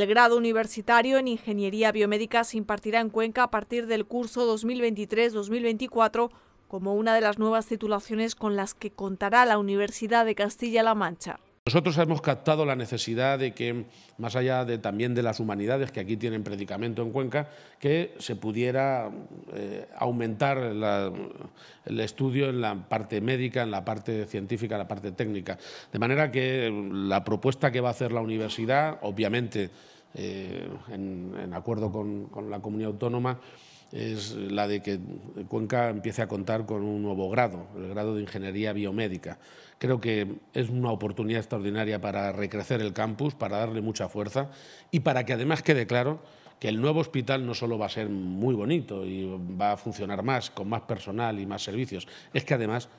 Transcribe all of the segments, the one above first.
El grado universitario en Ingeniería Biomédica se impartirá en Cuenca a partir del curso 2023-2024 como una de las nuevas titulaciones con las que contará la Universidad de Castilla-La Mancha. Nosotros hemos captado la necesidad de que, más allá de, también de las humanidades que aquí tienen predicamento en Cuenca, que se pudiera eh, aumentar el estudio en la parte médica, en la parte científica, en la parte técnica. De manera que la propuesta que va a hacer la universidad, obviamente eh, en, acuerdo con la comunidad autónoma, es la de que Cuenca empiece a contar con un nuevo grado, el grado de Ingeniería Biomédica. Creo que es una oportunidad extraordinaria para recrecer el campus, para darle mucha fuerza y para que además quede claro que el nuevo hospital no solo va a ser muy bonito y va a funcionar más, con más personal y más servicios, es que además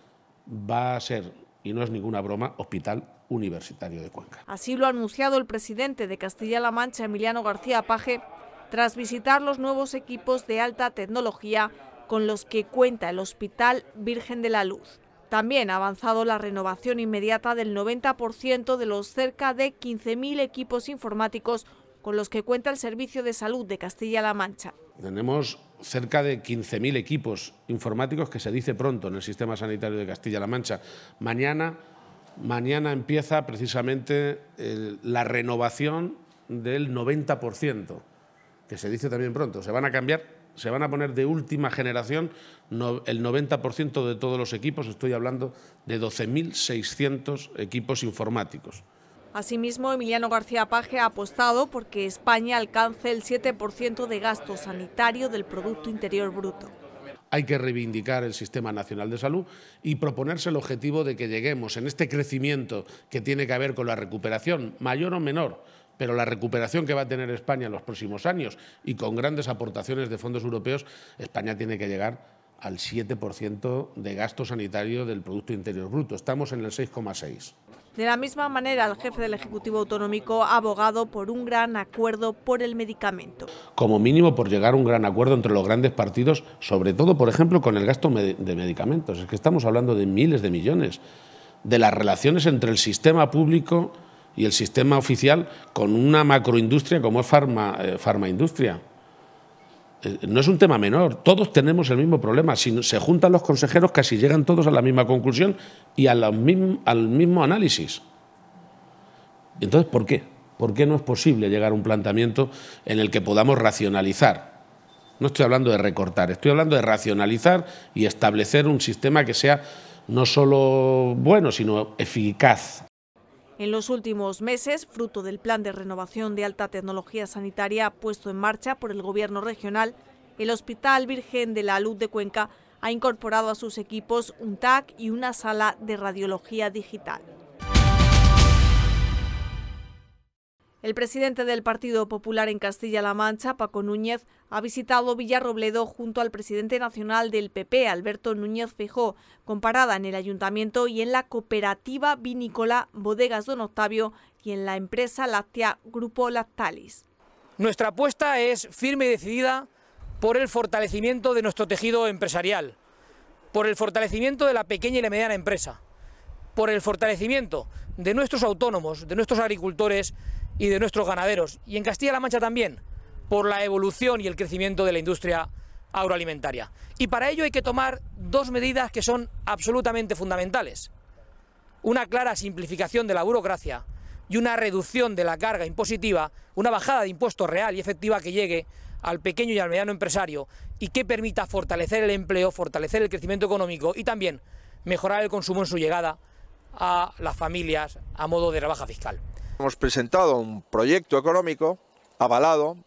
va a ser, y no es ninguna broma, hospital universitario de Cuenca. Así lo ha anunciado el presidente de Castilla-La Mancha, Emiliano García Paje, tras visitar los nuevos equipos de alta tecnología con los que cuenta el Hospital Virgen de la Luz. También ha avanzado la renovación inmediata del 90% de los cerca de 15.000 equipos informáticos con los que cuenta el Servicio de Salud de Castilla-La Mancha. Tenemos cerca de 15.000 equipos informáticos que se dice pronto en el sistema sanitario de Castilla-La Mancha. Mañana, mañana empieza precisamente la renovación del 90% que se dice también pronto, se van a cambiar, se van a poner de última generación el 90% de todos los equipos, estoy hablando de 12.600 equipos informáticos. Asimismo, Emiliano García Paje ha apostado porque España alcance el 7% de gasto sanitario del Producto Interior Bruto. Hay que reivindicar el Sistema Nacional de Salud y proponerse el objetivo de que lleguemos en este crecimiento que tiene que ver con la recuperación, mayor o menor, pero la recuperación que va a tener España en los próximos años y con grandes aportaciones de fondos europeos, España tiene que llegar al 7% de gasto sanitario del Producto Interior Bruto. Estamos en el 6,6%. De la misma manera, el jefe del Ejecutivo Autonómico ha abogado por un gran acuerdo por el medicamento. Como mínimo por llegar a un gran acuerdo entre los grandes partidos, sobre todo, por ejemplo, con el gasto de medicamentos. Es que estamos hablando de miles de millones, de las relaciones entre el sistema público y el sistema oficial con una macroindustria como es farma, eh, farmaindustria. Eh, no es un tema menor, todos tenemos el mismo problema. Si se juntan los consejeros, casi llegan todos a la misma conclusión y a al mismo análisis. Entonces, ¿por qué? ¿Por qué no es posible llegar a un planteamiento en el que podamos racionalizar? No estoy hablando de recortar, estoy hablando de racionalizar y establecer un sistema que sea no solo bueno, sino eficaz en los últimos meses, fruto del plan de renovación de alta tecnología sanitaria puesto en marcha por el Gobierno regional, el Hospital Virgen de la Luz de Cuenca ha incorporado a sus equipos un TAC y una sala de radiología digital. El presidente del Partido Popular en Castilla-La Mancha, Paco Núñez, ha visitado Villarrobledo junto al presidente nacional del PP, Alberto Núñez Fijó, comparada en el ayuntamiento y en la cooperativa vinícola Bodegas Don Octavio y en la empresa láctea Grupo Lactalis. Nuestra apuesta es firme y decidida por el fortalecimiento de nuestro tejido empresarial, por el fortalecimiento de la pequeña y la mediana empresa por el fortalecimiento de nuestros autónomos, de nuestros agricultores y de nuestros ganaderos. Y en Castilla-La Mancha también, por la evolución y el crecimiento de la industria agroalimentaria. Y para ello hay que tomar dos medidas que son absolutamente fundamentales. Una clara simplificación de la burocracia y una reducción de la carga impositiva, una bajada de impuestos real y efectiva que llegue al pequeño y al mediano empresario y que permita fortalecer el empleo, fortalecer el crecimiento económico y también mejorar el consumo en su llegada a las familias a modo de rebaja fiscal. Hemos presentado un proyecto económico avalado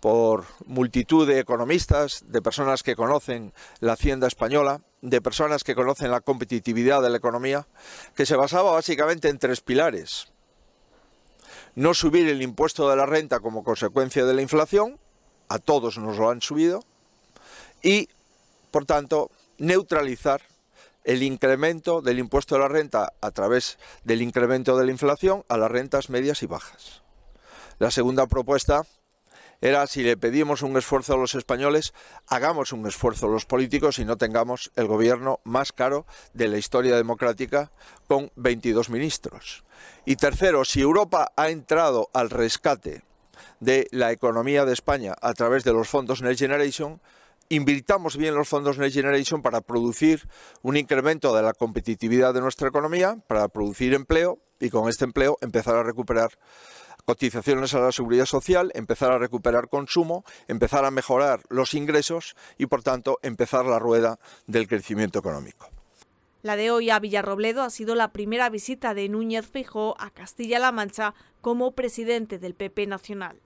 por multitud de economistas, de personas que conocen la hacienda española, de personas que conocen la competitividad de la economía, que se basaba básicamente en tres pilares. No subir el impuesto de la renta como consecuencia de la inflación, a todos nos lo han subido, y, por tanto, neutralizar el incremento del impuesto de la renta a través del incremento de la inflación a las rentas medias y bajas. La segunda propuesta era si le pedimos un esfuerzo a los españoles, hagamos un esfuerzo a los políticos y no tengamos el gobierno más caro de la historia democrática con 22 ministros. Y tercero, si Europa ha entrado al rescate de la economía de España a través de los fondos Next Generation, invirtamos bien los fondos Next Generation para producir un incremento de la competitividad de nuestra economía, para producir empleo y con este empleo empezar a recuperar cotizaciones a la seguridad social, empezar a recuperar consumo, empezar a mejorar los ingresos y, por tanto, empezar la rueda del crecimiento económico. La de hoy a Villarrobledo ha sido la primera visita de Núñez Feijóo a Castilla-La Mancha como presidente del PP Nacional.